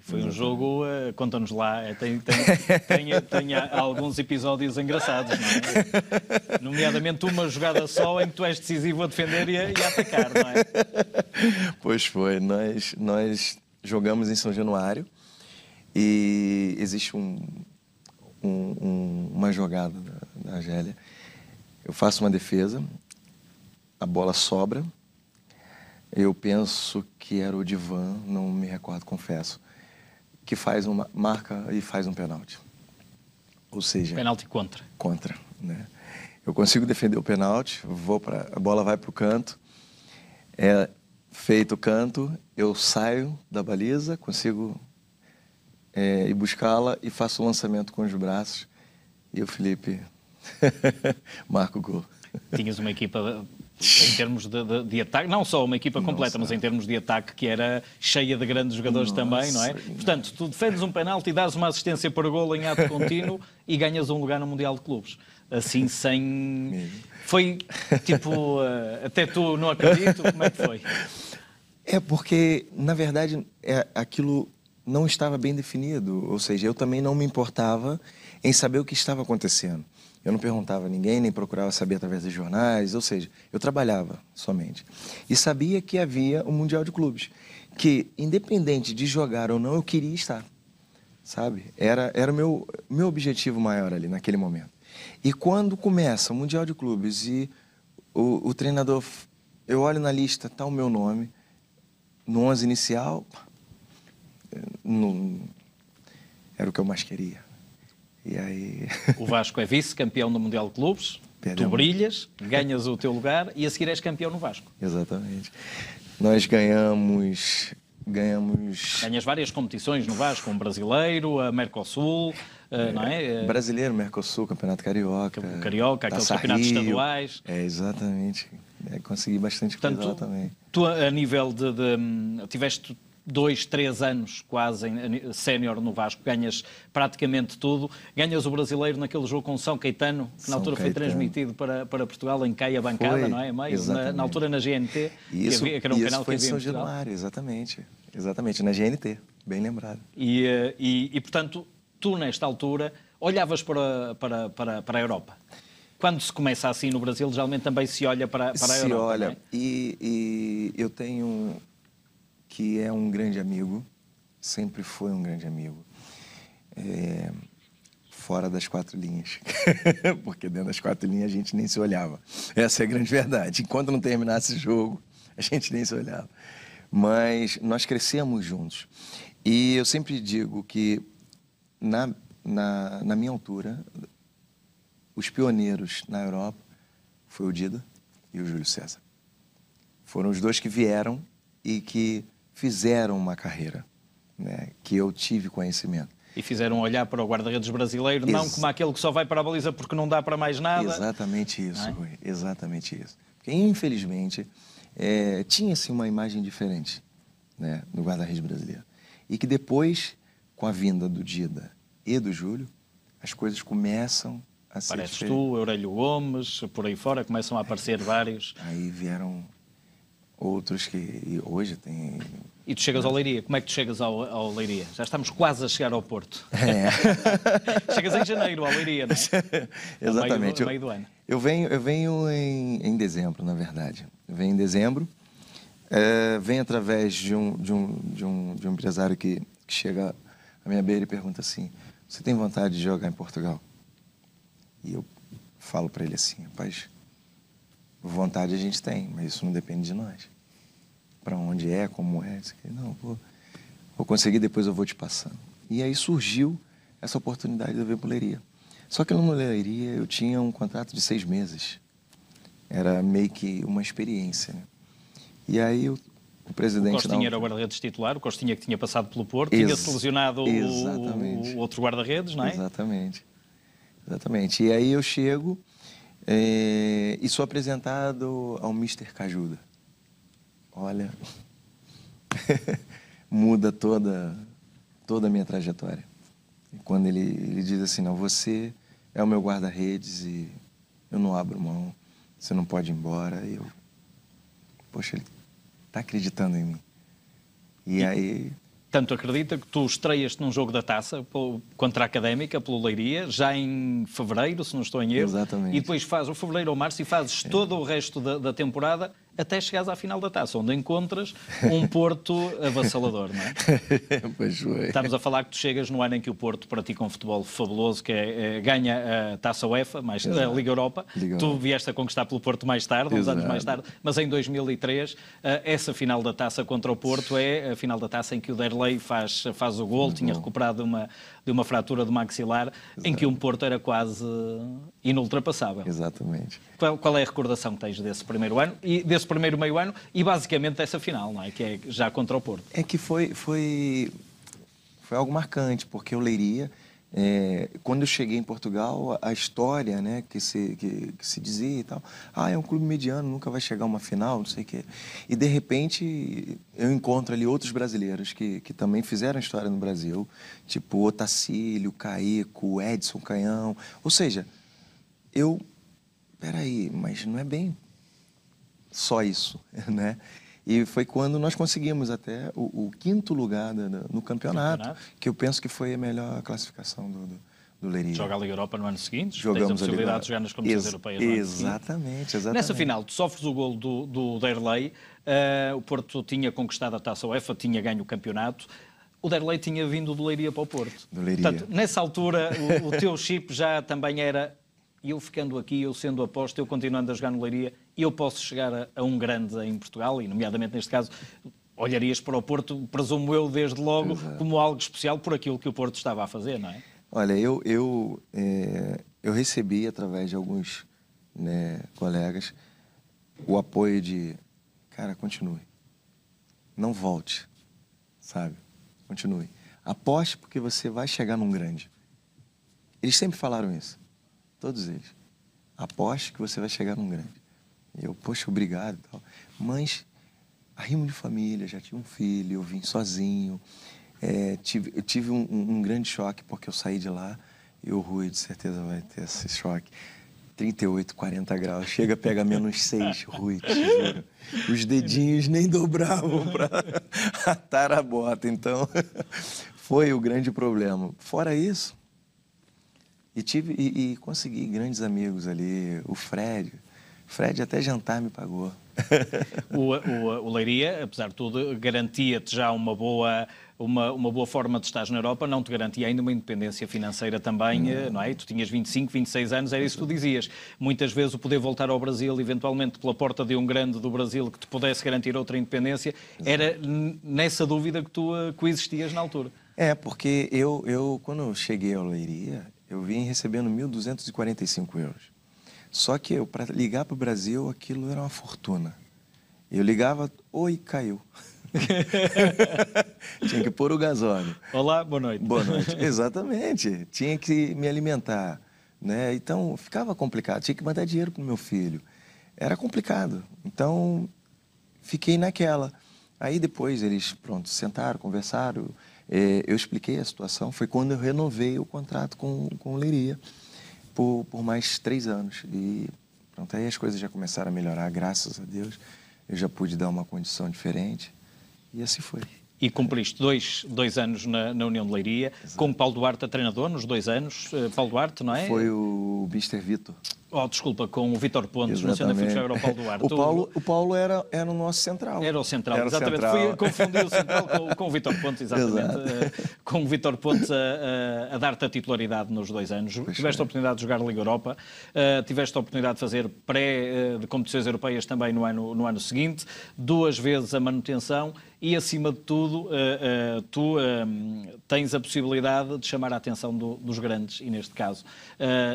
Foi um jogo, uh, conta-nos lá, eh, tem, tem, tem, tem eh, alguns episódios engraçados, não é? Nomeadamente uma jogada só em que tu és decisivo a defender e a, e a atacar, não é? Pois foi, nós, nós jogamos em São Januário e existe um, um, um, uma jogada da, da Argélia. Eu faço uma defesa, a bola sobra, eu penso que era o Divan, não me recordo, confesso que faz uma marca e faz um pênalti. Ou seja, pênalti contra. Contra, né? Eu consigo defender o pênalti, vou para a bola vai para o canto. É feito o canto, eu saio da baliza, consigo é, ir buscá-la e faço o lançamento com os braços. E o Felipe marca o gol. Tinhas uma equipa em termos de, de, de, ataque, não só uma equipa completa, mas em termos de ataque que era cheia de grandes jogadores também, não é? Portanto, tu defendes um penalti, dás uma assistência para o golo em ato contínuo e ganhas um lugar no Mundial de Clubes. Assim, sem... Foi, tipo, eh, até tu não acredito, como é que foi? É porque, na verdade, é, aquilo não estava bem definido, ou seja, eu também não me importava em saber o que estava acontecendo. Eu não perguntava a ninguém, nem procurava saber através dos jornais, ou seja, eu trabalhava somente. E sabia que havia o um Mundial de Clubes, que independente de jogar ou não, eu queria estar, sabe? Era era o meu, meu objetivo maior ali naquele momento. E quando começa o Mundial de Clubes e o, o treinador, eu olho na lista, tá o meu nome, no 11 inicial, no, era o que eu mais queria. E aí... O Vasco é vice-campeão do Mundial de Clubes, Perdemos. tu brilhas, ganhas o teu lugar e a seguir és campeão no Vasco. Exatamente. Nós ganhamos ganhamos. Ganhas várias competições no Vasco, um brasileiro, a Mercosul, é, não é? Eh, brasileiro, Mercosul, Campeonato Carioca. Carioca, aqueles campeonatos Rio. estaduais. É, exatamente. É, consegui bastante Portanto, coisa lá também. Tu, a nível de, de. Tiveste dois, três anos quase sénior no Vasco, ganhas praticamente tudo. Ganhas o brasileiro naquele jogo com São Caetano, que São na altura Caetano. foi transmitido para, para Portugal em Caia Bancada, foi, não é? Meio, na, na, altura na GNT, isso, que, havia, que era um canal foi que havia em São Januário, exatamente. Exatamente, na GNT, bem lembrado. E, eh, e, e portanto, tu nesta altura olhavas para, para, para, para a Europa quando se começa assim no Brasil, geralmente também se olha para, para a se Europa. Se olha. É? E, e, eu tenho que é um grande amigo, sempre foi um grande amigo. É, fora das quatro linhas, porque dentro das quatro linhas a gente nem se olhava. Essa é a grande verdade. Enquanto não terminasse o jogo, a gente nem se olhava. Mas nós crescemos juntos. E eu sempre digo que, na, na, na minha altura, os pioneiros na Europa foi o Dida e o Júlio César. Foram os dois que vieram e que fizeram uma carreira, né, que eu tive conhecimento. E fizeram olhar para o guarda-redes brasileiro, Ex não como aquele que só vai para a baliza porque não dá para mais nada. Exatamente isso, é? Rui, exatamente isso. Porque, infelizmente, é, tinha-se uma imagem diferente né, no guarda-redes brasileiro. E que depois, com a vinda do Dida e do Júlio, as coisas começam a ser Pareces diferentes. tu, Aurélio Gomes, por aí fora, começam a aparecer aí, vários. Aí vieram outros que hoje tem E tu chegas ao Leiria, como é que tu chegas ao, ao Leiria? Já estamos quase a chegar ao Porto. É. chegas em janeiro ao Leiria, não é? Exatamente. Ao meio, meio do ano. Eu, eu venho, eu venho em, em dezembro, na verdade. Eu venho em dezembro, é, venho através de um, de um, de um, de um empresário que, que chega à minha beira e pergunta assim, você tem vontade de jogar em Portugal? E eu falo para ele assim, rapaz, Vontade a gente tem, mas isso não depende de nós. Para onde é, como é, não, vou, vou conseguir, depois eu vou te passando. E aí surgiu essa oportunidade da vemboleria. Só que na mulheria eu tinha um contrato de seis meses. Era meio que uma experiência. Né? E aí eu o presidente. O Costinha não... era o guarda-redes titular, o Costinha que tinha passado pelo Porto, Ex tinha selecionado o, o, outro guarda-redes, não é? Exatamente. Exatamente. E aí eu chego é, e sou apresentado ao Mr. Cajuda. Olha, muda toda, toda a minha trajetória. quando ele, ele diz assim, não, você é o meu guarda-redes e eu não abro mão, você não pode ir embora. E eu, poxa, ele está acreditando em mim. E, e aí tanto acredita que tu estreias-te num jogo da taça contra a Académica, pelo Leiria, já em fevereiro, se não estou em erro. Exatamente. E depois fazes o fevereiro ou março e fazes é. todo o resto da, da temporada até chegares à final da taça, onde encontras um Porto avassalador, não é? pois foi. Estamos a falar que tu chegas no ano em que o Porto pratica um futebol fabuloso, que é, é ganha a taça UEFA, mais, a Liga Europa. Liga tu vieste a conquistar pelo Porto mais tarde, uns Exato. anos mais tarde, mas em 2003, eh, essa final da taça contra o Porto é a final da taça em que o Derlei faz, faz o gol, uhum. tinha bom. recuperado uma, de uma fratura do maxilar em que um Porto era quase inultrapassável. Exatamente. Qual, qual, é a recordação que tens desse primeiro ano e desse primeiro meio ano e basicamente dessa final, não é? Que é já contra o Porto. É que foi foi foi algo marcante porque eu Leiria é, quando eu cheguei em Portugal, a história né, que, se, que, que, se dizia e tal, ah, é um clube mediano, nunca vai chegar a uma final, não sei o quê. E, de repente, eu encontro ali outros brasileiros que, que também fizeram história no Brasil, tipo Otacílio, Caíco, Edson Canhão. Ou seja, eu, peraí, mas não é bem só isso, né? E foi quando nós conseguimos até o, o quinto lugar da, da, no campeonato, campeonato, que eu penso que foi a melhor classificação do, do, do Leiria. Joga a Liga Europa no ano seguinte, Jogamos tens a possibilidade a de jogar nas competições Ex europeias Exatamente, exatamente. Nessa final, tu sofres o gol do, do Derlei, uh, o Porto tinha conquistado a Taça UEFA, tinha ganho o campeonato, o Derlei tinha vindo do Leiria para o Porto. Do Leiria. Portanto, nessa altura, o, o teu chip já também era e eu ficando aqui, eu sendo aposta, eu continuando a jogar no Leiria, eu posso chegar a, a um grande em Portugal, e nomeadamente neste caso olharias para o Porto, presumo eu, desde logo, Exato. como algo especial por aquilo que o Porto estava a fazer, não é? Olha, eu, eu, é, eu recebi, através de alguns né, colegas, o apoio de, cara, continue. Não volte, sabe? Continue. Aposte porque você vai chegar num grande. Eles sempre falaram isso todos eles. Aposto que você vai chegar num grande. Eu, poxa, obrigado. Tal. Mas arrimo de família, já tinha um filho, eu vim sozinho. É, tive, eu tive um, um, grande choque porque eu saí de lá. E o Rui, de certeza, vai ter esse choque. 38, 40 graus. Chega, pega menos 6, Rui, te juro. Os dedinhos nem dobravam para atar a bota. Então, foi o grande problema. Fora isso, e, tive, e, e consegui grandes amigos ali. O Fred, Fred até jantar me pagou. o, o, o Leiria, apesar de tudo, garantia-te já uma boa, uma, uma boa forma de estar na Europa, não te garantia ainda uma independência financeira também, não eh, é? Tu tinhas 25, 26 anos, era isso que tu dizias. Muitas vezes o poder voltar ao Brasil, eventualmente pela porta de um grande do Brasil que te pudesse garantir outra independência, era nessa dúvida que tu eh, coexistias na altura. É, porque eu, eu quando cheguei ao Leiria, eu vim recebendo 1.245 euros. Só que eu, para ligar para o Brasil, aquilo era uma fortuna. Eu ligava, oi, caiu. Tinha que pôr o gasóleo. Olá, boa noite. Boa noite, exatamente. Tinha que me alimentar. Né? Então, ficava complicado. Tinha que mandar dinheiro para o meu filho. Era complicado. Então, fiquei naquela. Aí depois eles, pronto, sentaram, conversaram. É, eu expliquei a situação, foi quando eu renovei o contrato com, com o Leiria por, por mais três anos. E pronto, aí as coisas já começaram a melhorar, graças a Deus. Eu já pude dar uma condição diferente e assim foi. E cumpriste dois, dois anos na, na União de Leiria, Exato. com Paulo Duarte a treinador nos dois anos. Eh, Paulo Duarte, não é? Foi o Mister Vitor. Oh, desculpa, com o Vítor Pontes, Exatamente. no Centro Europeu do Ar. O Paulo, o Paulo era, era o nosso central. Era o central, era exatamente. Central. Fui, confundi o central com, com o Vítor Pontes, exatamente. Uh, com o Vítor Pontes a, a, a dar-te a titularidade nos dois anos. Pois tiveste é. a oportunidade de jogar Liga Europa, uh, tiveste a oportunidade de fazer pré uh, de competições europeias também no ano, no ano seguinte, duas vezes a manutenção e, acima de tudo, tu tens a possibilidade de chamar a atenção do, dos grandes, e neste caso.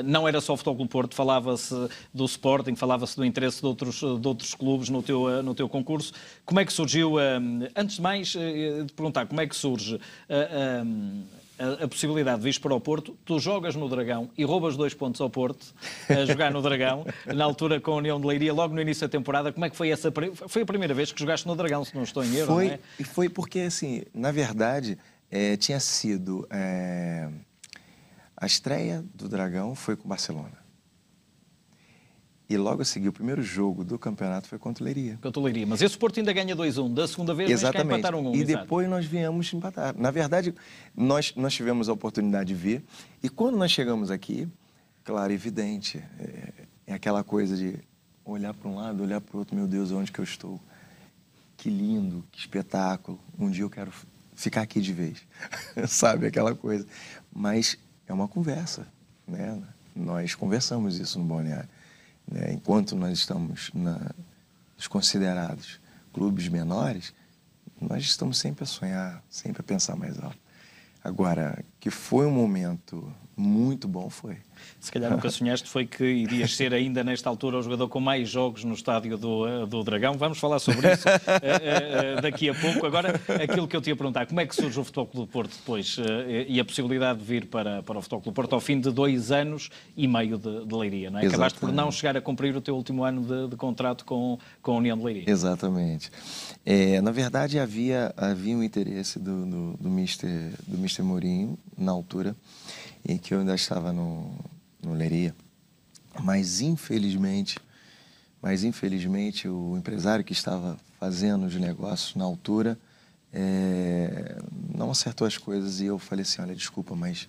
não era só o Futebol Clube Porto, falava falava-se do Sporting, falava-se do interesse de outros, de outros clubes no teu, eh, no teu concurso. Como é que surgiu, eh, antes de mais, eh, de perguntar, como é que surge a, a, possibilidade de vir para o Porto, tu jogas no Dragão e roubas dois pontos ao Porto a jogar no Dragão, na altura com a União de Leiria, logo no início da temporada. Como é que foi essa? Foi a primeira vez que jogaste no Dragão, se não estou em erro, foi, não é? Foi porque, assim, na verdade, é, tinha sido. É, a estreia do Dragão foi com o Barcelona. E logo a seguir, o primeiro jogo do campeonato foi contra o Leiria. Contra o Leiria. Mas esse Porto ainda ganha 2-1. Da segunda vez, Exatamente. empataram 1 um, E depois nós viemos empatar. Na verdade, nós, nós tivemos a oportunidade de ver. E quando nós chegamos aqui, claro, evidente, é, é aquela coisa de olhar para um lado, olhar para o outro. Meu Deus, onde que eu estou? Que lindo, que espetáculo. Um dia eu quero ficar aqui de vez. Sabe, aquela coisa. Mas é uma conversa, né? Nós conversamos isso no Balneário né, enquanto nós estamos na, nos considerados clubes menores, nós estamos sempre a sonhar, sempre a pensar mais alto. Agora, que foi um momento muito bom, foi. Se calhar nunca sonhaste foi que irias ser ainda nesta altura o jogador com mais jogos no estádio do, eh, do Dragão. Vamos falar sobre isso eh, eh, daqui a pouco. Agora, aquilo que eu te ia perguntar, como é que surge o Futebol Clube do Porto depois e a possibilidade de vir para, para o Futebol Clube do Porto ao fim de dois anos e meio de, de Leiria, não é? Exatamente. Acabaste por não chegar a cumprir o teu último ano de, de contrato com, com a União de Leiria. Exatamente. É, na verdade, havia, havia um interesse do, do, do Mr. Do mister Mourinho na altura, em que eu ainda estava no, no Leria. Mas infelizmente, mas infelizmente o empresário que estava fazendo os negócios na altura é, não acertou as coisas e eu falei assim, olha, desculpa, mas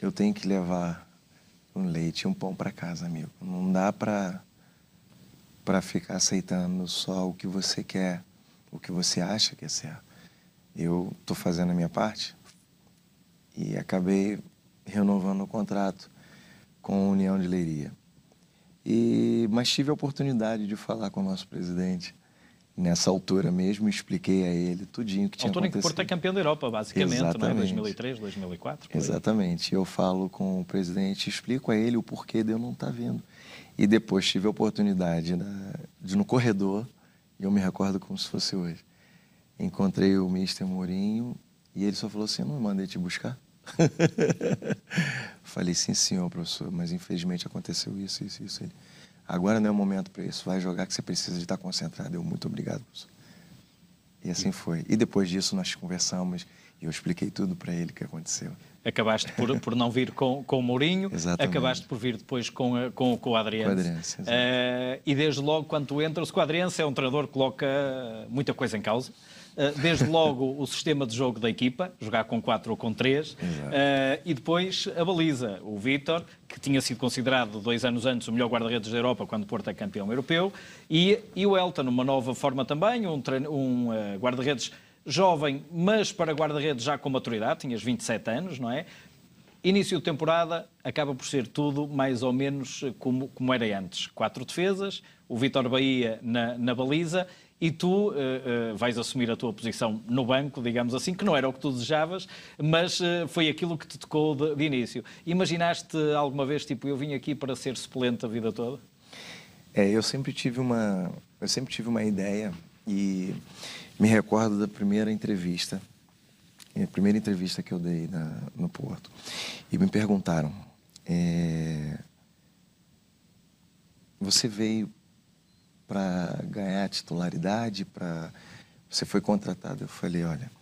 eu tenho que levar um leite e um pão para casa, amigo. Não dá para para ficar aceitando só o que você quer, o que você acha que é certo. Eu estou fazendo a minha parte, e acabei renovando o contrato com a União de Leiria. E, mas tive a oportunidade de falar com o nosso presidente nessa altura mesmo, expliquei a ele tudinho que tinha altura acontecido. Altura em que o Porto é campeão da Europa, basicamente, é? Exatamente. né? 2003, 2004. Exatamente. Eu falo com o presidente, explico a ele o porquê de eu não estar tá vindo. E depois tive a oportunidade na, de no corredor, e eu me recordo como se fosse hoje, encontrei o Mr. Mourinho e ele só falou assim, eu não mandei te buscar. Falei, sim, senhor, professor, mas infelizmente aconteceu isso, isso, isso. Ele, agora não é o momento para isso, vai jogar que você precisa de estar concentrado. Eu, muito obrigado, professor. E assim foi. E depois disso nós conversamos e eu expliquei tudo para ele que aconteceu. Acabaste por, por não vir com, com o Mourinho, Exatamente. acabaste por vir depois com, com, com o Adriense. uh, e desde logo, quando entras, o Adriense é um treinador que coloca muita coisa em causa. Ah, desde logo o sistema de jogo da equipa, jogar com quatro ou com três, ah, e depois a baliza. O Vítor, que tinha sido considerado dois anos antes o melhor guarda-redes da Europa quando Porto é campeão europeu, e, e o Elton, uma nova forma também, um, um uh, guarda-redes jovem, mas para guarda-redes já com maturidade, tinhas 27 anos, não é? Início de temporada acaba por ser tudo mais ou menos como, como era antes. Quatro defesas, o Vitor Bahia na, na baliza e tu uh, uh, vais assumir a tua posição no banco, digamos assim, que não era o que tu desejavas, mas uh, foi aquilo que te tocou de, de, início. Imaginaste alguma vez, tipo, eu vim aqui para ser suplente a vida toda? É, eu sempre tive uma, eu sempre tive uma ideia e me recordo da primeira entrevista, é, a primeira entrevista que eu dei na, no Porto, e me perguntaram, é, você veio para ganhar titularidade, para você foi contratado. Eu falei, olha,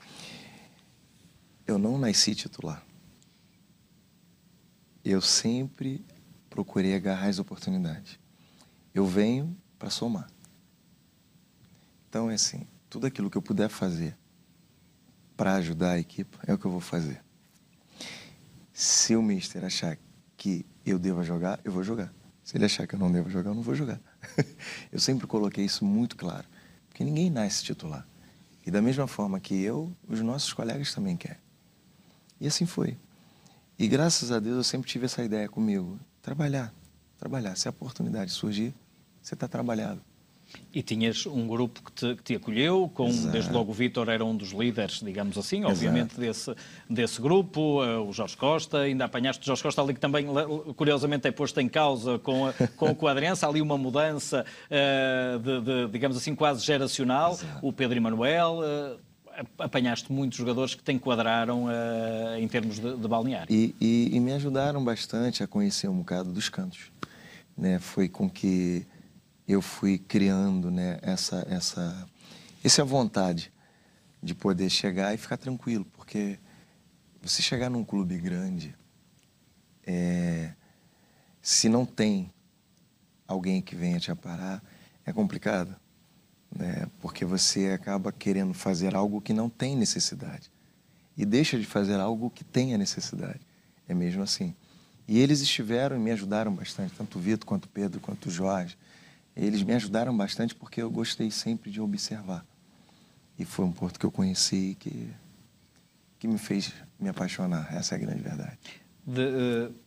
eu não nasci titular. Eu sempre procurei agarrar as oportunidades. Eu venho para somar. Então é assim, tudo aquilo que eu puder fazer para ajudar a equipe é o que eu vou fazer. Se o mister achar que eu deva jogar, eu vou jogar. Se ele achar que eu não devo jogar, eu não vou jogar. eu sempre coloquei isso muito claro, porque ninguém nasce titular. E da mesma forma que eu, os nossos colegas também querem. E assim foi. E graças a Deus eu sempre tive essa ideia comigo: trabalhar, trabalhar. Se a oportunidade surgir, você está trabalhado. E tinhas um grupo que te, que te acolheu, com, desde logo o Vítor era um dos líderes, digamos assim, obviamente, desse, desse grupo, eh, o Jorge Costa, ainda apanhaste o Jorge Costa ali que também, curiosamente, é posto em causa com, a, com o Quadrença, ali uma mudança, uh, de, de, digamos assim, quase geracional, Exato. o Pedro Emanuel... Uh, apanhaste muitos jogadores que te enquadraram uh, em termos de, de balneário. E, e, e me ajudaram bastante a conhecer um bocado dos cantos. Né? Foi com que eu fui criando né, essa, essa, essa vontade de poder chegar e ficar tranquilo, porque você chegar num clube grande, é, se não tem alguém que venha te aparar, é complicado, né? porque você acaba querendo fazer algo que não tem necessidade e deixa de fazer algo que tem a necessidade. É mesmo assim. E eles estiveram e me ajudaram bastante, tanto o Vitor quanto o Pedro, quanto o Jorge, eles me ajudaram bastante porque eu gostei sempre de observar. E foi um porto que eu conheci que, que me fez me apaixonar, essa é a grande verdade. uh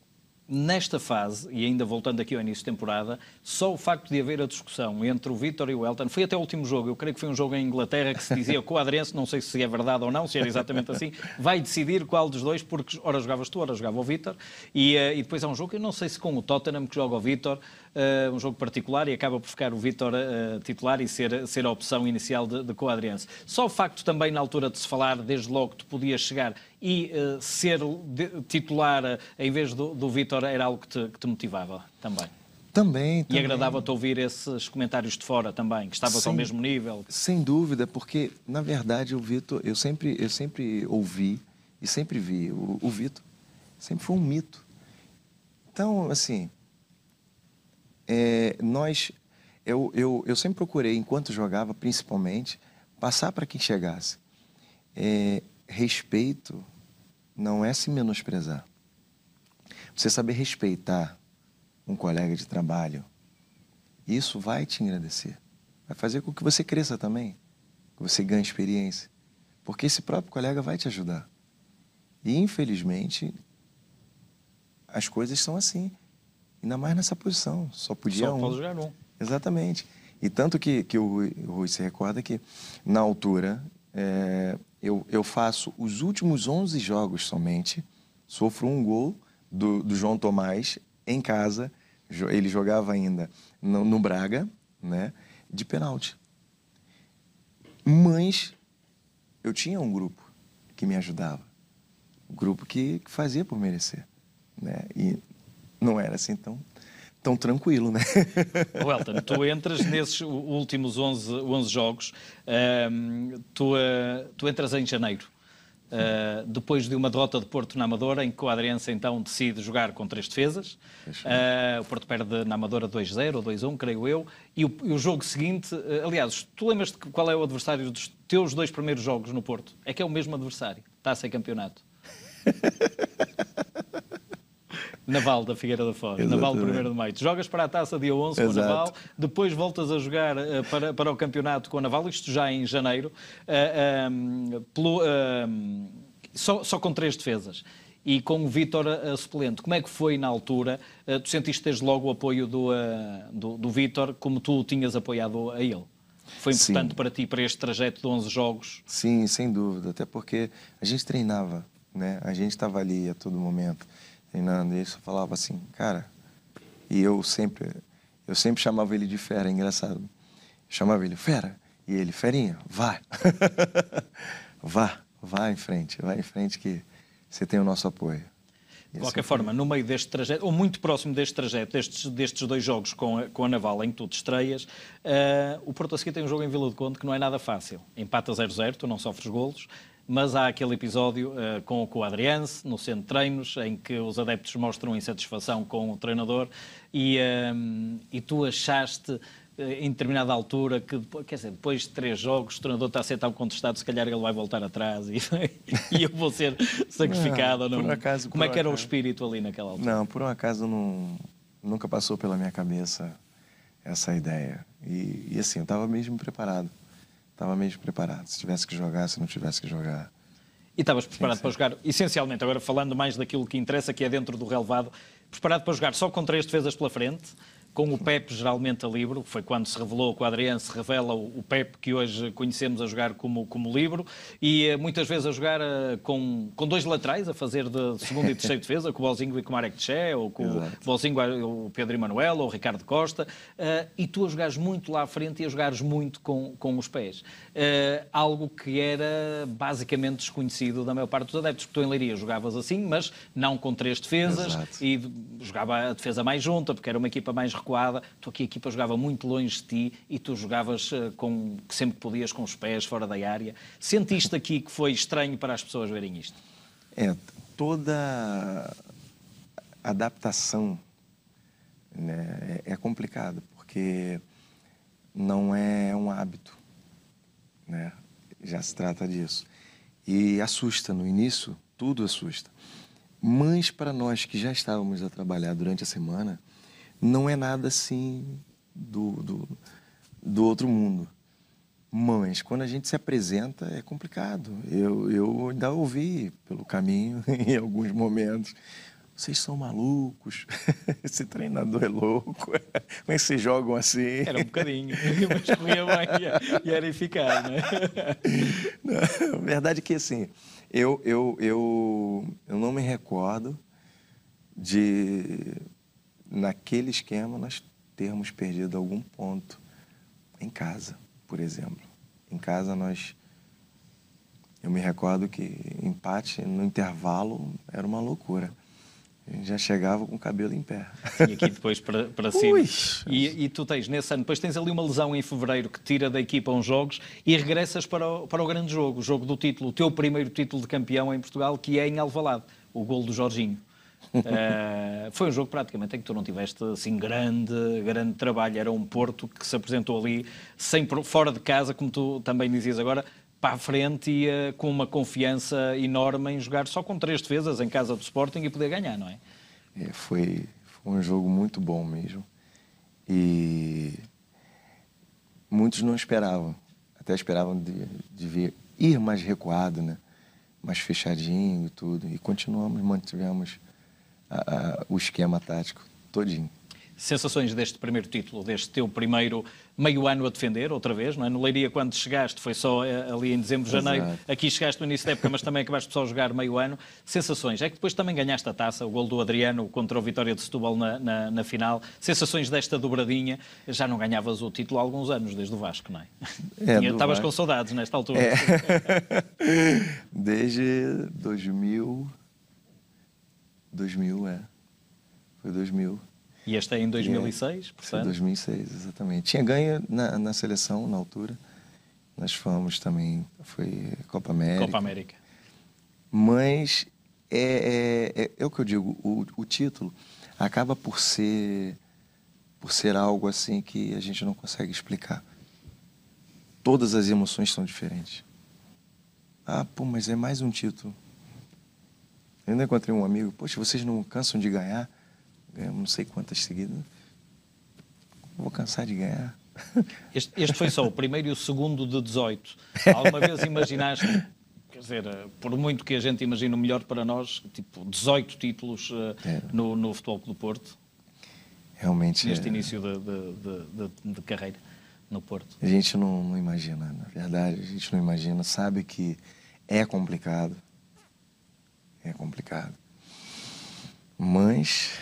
nesta fase, e ainda voltando aqui ao início de temporada, só o facto de haver a discussão entre o Vitor e o Elton, foi até o último jogo, eu creio que foi um jogo em Inglaterra que se dizia que o Adrense, não sei se é verdade ou não, se era exatamente assim, vai decidir qual dos dois, porque ora jogavas tu, ora jogava o Vitor, e, eh, e, depois há um jogo, eu não sei se com o Tottenham que joga o Vitor, uh, eh, um jogo particular, e acaba por ficar o Vitor uh, eh, titular e ser, ser a opção inicial de, de Coadrense. Só o facto também, na altura de se falar, desde logo, que tu podias chegar e uh, ser de, titular eh, em vez do, do Vitor era algo que te, que te motivava também? Também, também. E agradava-te ouvir esses comentários de fora também, que estavas ao mesmo nível? Sem dúvida, porque, na verdade, o Vitor, eu sempre, eu sempre ouvi e sempre vi, o, o Vitor sempre foi um mito. Então, assim, é, nós, eu, eu, eu sempre procurei, enquanto jogava, principalmente, passar para quem chegasse. É, respeito não é se menosprezar. Você saber respeitar um colega de trabalho, isso vai te engrandecer. Vai fazer com que você cresça também, que você ganhe experiência. Porque esse próprio colega vai te ajudar. E, infelizmente, as coisas são assim. Ainda mais nessa posição. Só podia Só um. Só jogar um. Exatamente. E tanto que, que o Rui, o Rui se recorda que, na altura, é, eu, eu faço os últimos 11 jogos somente, sofro um gol do, do João Tomás em casa, ele jogava ainda no, no Braga, né, de pênalti. Mas eu tinha um grupo que me ajudava, um grupo que, que fazia por merecer, né, e não era assim tão tão tranquilo, né? Welton, tu entras nesses últimos 11, 11 jogos, uh, tu, uh, tu entras em janeiro. Uh, depois de uma derrota de Porto na Amadora, em que o Adriense então decide jogar com três defesas. Uh, o Porto perde na Amadora 2-0 ou 2-1, creio eu. E o, e o jogo seguinte, uh, aliás, tu lembras-te qual é o adversário dos teus dois primeiros jogos no Porto? É que é o mesmo adversário, está a ser campeonato. Naval da Figueira da Foz, Naval do 1 de Maio. Tu jogas para a taça dia 11 Exato. com o Naval, depois voltas a jogar uh, para, para o campeonato com o Naval, isto já em janeiro, uh, eh, um, ehm, pelo, uh, só, só com três defesas e com o Vítor eh, suplente. Como é que foi na altura? tu sentiste desde logo o apoio do, do, do Vítor, como tu o tinhas apoiado a ele? Foi importante Sim. para ti, para este trajeto de 11 jogos? Sim, sem dúvida, até porque a gente treinava, né? a gente estava ali a todo momento. E na só falava assim, cara, e eu sempre, eu sempre chamava ele de fera, é engraçado. chamava ele, fera, e ele, ferinha, vá. vá, vá em frente, vá em frente que você tem o nosso apoio. De qualquer assim forma, no meio deste trajeto, ou muito próximo deste trajeto, destes, destes dois jogos com a, com a Naval, em que tu te estreias, uh, o Porto a seguir tem um jogo em Vila do Conde que não é nada fácil. Empata 0-0, tu não sofres golos, mas há aquele episódio uh, com, com o Adriance, no centro de treinos, em que os adeptos mostram insatisfação com o treinador e, um, eh, e tu achaste eh, em determinada altura, que depois, quer dizer, depois de três jogos, o treinador está a ser tão contestado, se calhar ele vai voltar atrás e, e eu vou ser sacrificado não, ah, ou não. Acaso, Como é que era o espírito ali naquela altura? Não, por um acaso não, nunca passou pela minha cabeça essa ideia. E, e assim, eu estava mesmo preparado. Estava mesmo preparado. Se tivesse que jogar, se não tivesse que jogar. E estavas preparado sim, sim. para jogar, essencialmente, agora falando mais daquilo que interessa, que é dentro do relevado, preparado para jogar só com três defesas pela frente, com o Pep geralmente a livro, foi quando se revelou, que o Adriano se revela o, Pepe Pep que hoje conhecemos a jogar como, como livro, e eh, muitas vezes a jogar eh, com, com dois laterais, a fazer de segundo e terceiro defesa, com o Bolzinho e com o Marek Tché, ou com Exato. o Bozinho, o Pedro Emanuel, ou o Ricardo Costa, uh, e tu a jogares muito lá à frente e a jogares muito com, com os pés. Uh, algo que era basicamente desconhecido da maior parte dos adeptos, porque tu em Leiria jogavas assim, mas não com três defesas, Exato. e jogava a defesa mais junta, porque era uma equipa mais recuada, tu aqui a equipa jogava muito longe de ti e tu jogavas eh, com, sempre que podias com os pés fora da área. Sentiste aqui que foi estranho para as pessoas verem isto? É, toda adaptação né, é, é complicada, porque não é um hábito, né? já se trata disso. E assusta no início, tudo assusta. Mas para nós que já estávamos a trabalhar durante a semana, não é nada assim do, do, do outro mundo. Mas quando a gente se apresenta é complicado. Eu, eu ainda ouvi pelo caminho, em alguns momentos, vocês são malucos, esse treinador é louco, mas é vocês jogam assim. Era um bocadinho, e era eficaz, né? Não, a verdade é que assim, eu, eu, eu, eu não me recordo de naquele esquema, nós termos perdido algum ponto em casa, por exemplo. Em casa, nós. Eu me recordo que empate no intervalo era uma loucura. A gente já chegava com o cabelo em pé. E aqui depois para, para cima. E, e, tu tens, nesse ano, depois tens ali uma lesão em fevereiro que tira da equipa uns jogos e regressas para o, para o grande jogo, o jogo do título, o teu primeiro título de campeão em Portugal, que é em Alvalade, o gol do Jorginho. Uh, foi um jogo praticamente em que tu não tiveste assim grande, grande trabalho. Era um Porto que se apresentou ali sem, fora de casa, como tu também dizias agora, para a frente e uh, com uma confiança enorme em jogar só com três defesas em casa do Sporting e poder ganhar, não é? é foi, foi um jogo muito bom mesmo. E muitos não esperavam. Até esperavam de, de ver ir mais recuado, né? mais fechadinho e tudo. E continuamos, mantivemos a, o esquema tático todinho. Sensações deste primeiro título, deste teu primeiro meio ano a defender, outra vez, não é? No Leiria, quando chegaste, foi só eh, ali em dezembro, Exato. janeiro. Aqui chegaste no início da época, mas também acabaste só jogar meio ano. Sensações. É que depois também ganhaste a taça, o gol do Adriano contra o Vitória de Setúbal na, na, na, final. Sensações desta dobradinha. Já não ganhavas o título há alguns anos, desde o Vasco, não é? é Estavas com saudades nesta altura. É. desde 2000... 2000, é. Foi 2000. E esta é em 2006, é, portanto? 2006, exatamente. Tinha ganho na, na seleção, na altura. Nós fomos também, foi Copa América. Copa América. Mas é, é, é, é o que eu digo, o, o título acaba por ser, por ser algo assim que a gente não consegue explicar. Todas as emoções são diferentes. Ah, pô, mas é mais um título. Eu ainda encontrei um amigo, poxa, vocês não cansam de ganhar? Ganhamos não sei quantas seguidas. Vou cansar de ganhar. Este, este foi só o primeiro e o segundo de 18. Alguma vez imaginaste quer dizer, eh, por muito que a gente imagine o melhor para nós, tipo 18 títulos uh, no, no Futebol Clube do Porto. Realmente. Neste é... início de, de, de, de, carreira no Porto. A gente não, não, imagina, na verdade, a gente não imagina, sabe que é complicado, é complicado. Mas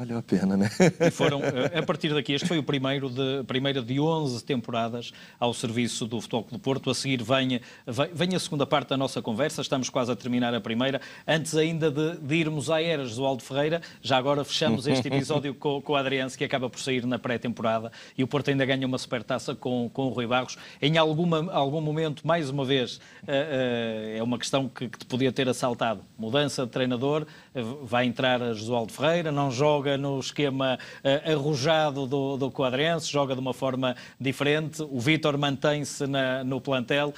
Valeu a pena, né? E foram, eh, a partir daqui, este foi o primeiro de, primeira de 11 temporadas ao serviço do Futebol Clube do Porto. A seguir vem, vem, a segunda parte da nossa conversa, estamos quase a terminar a primeira. Antes ainda de, de irmos à Eras do Aldo Ferreira, já agora fechamos este episódio com, com o Adriano, que acaba por sair na pré-temporada e o Porto ainda ganha uma supertaça com, com o Rui Barros. Em alguma, algum momento, mais uma vez, uh, uh, é uma questão que, que te podia ter assaltado. Mudança de treinador, vai entrar Josualdo Ferreira, não joga no esquema eh, arrojado do, do Quadrense, joga de uma forma diferente. O Vítor mantém-se no plantel.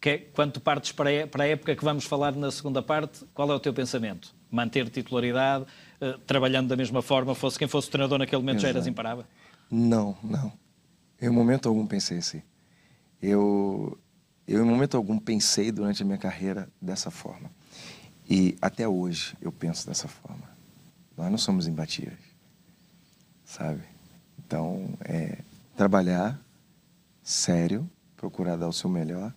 Que, quando partes para, a, para a época que vamos falar na segunda parte, qual é o teu pensamento? Manter titularidade, uh, trabalhando da mesma forma, fosse quem fosse o treinador naquele momento, Exato. já eras imparável? Não, não. em momento algum, pensei assim. Eu, eu, em momento algum, pensei durante a minha carreira dessa forma. E até hoje eu penso dessa forma. Nós não somos imbatíveis, sabe? Então, é trabalhar sério, procurar dar o seu melhor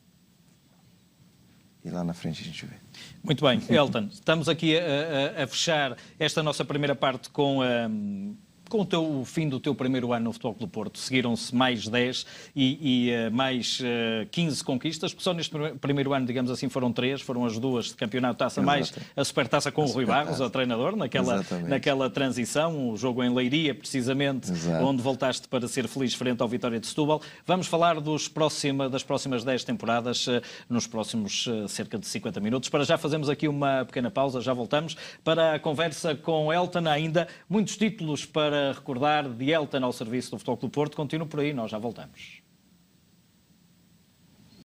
e lá na frente a gente vê. Muito bem, Elton, estamos aqui a, a, a fechar esta nossa primeira parte com a, hum, com o, teu, o fim do teu primeiro ano no Futebol Clube Porto seguiram-se mais 10 e, e uh, mais uh, eh, 15 conquistas, só neste primeiro ano, digamos assim, foram três, foram as duas de campeonato taça mais a supertaça com a o Rui Barros, o treinador, naquela, naquela transição, o jogo em Leiria, precisamente, Exato. onde voltaste para ser feliz frente ao Vitória de Setúbal. Vamos falar dos próxima, das próximas 10 temporadas eh, nos próximos cerca de 50 minutos. Para já fazemos aqui uma pequena pausa, já voltamos para a conversa com Elton ainda. Muitos títulos para recordar de Elton ao serviço do Futebol Clube Porto. Continuo por aí, nós já voltamos.